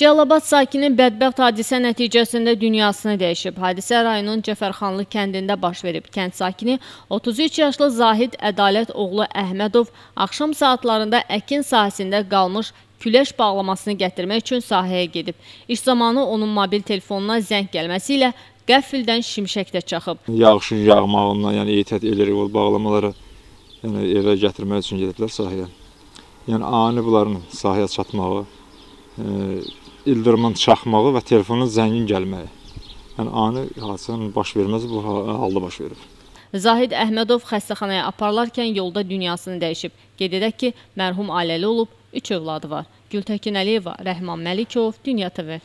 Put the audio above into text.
Cəlilabad sakini bədbəxt hadisə nəticəsində dünyasını dəyişib. Hadisə rayonun Cəfərxanlı kəndində baş verib. Kənd sakini 33 yaşlı Zahid Ədalət oğlu Əhmədov axşam saatlarında əkin sahəsində qalmış küləş bağlamasını gətirmək üçün sahəyə gedib. İş zamanı onun mobil telefonuna zəng gəlməsi ilə qəfildən şimşək də çaxıb. Yağışın yağmağından, yəni ehtiyat edirik o bağlamaları yəni evə gətirmək üçün gediblər sahəyə. Yəni ani bunların sahəyə çatmağı, e ildırımın çaxmağı və telefonun zəngin gəlməyi. Yəni ani hadisənin baş verməsi bu halda baş verib. Zahid Əhmədov xəstəxanaya aparılarkən yolda dünyasını dəyişib. Qeyd edək ki, mərhum ailəli olub, 3 övladı var. Gültəkin Əliyeva, Rəhman Məlikov, Dünya TV.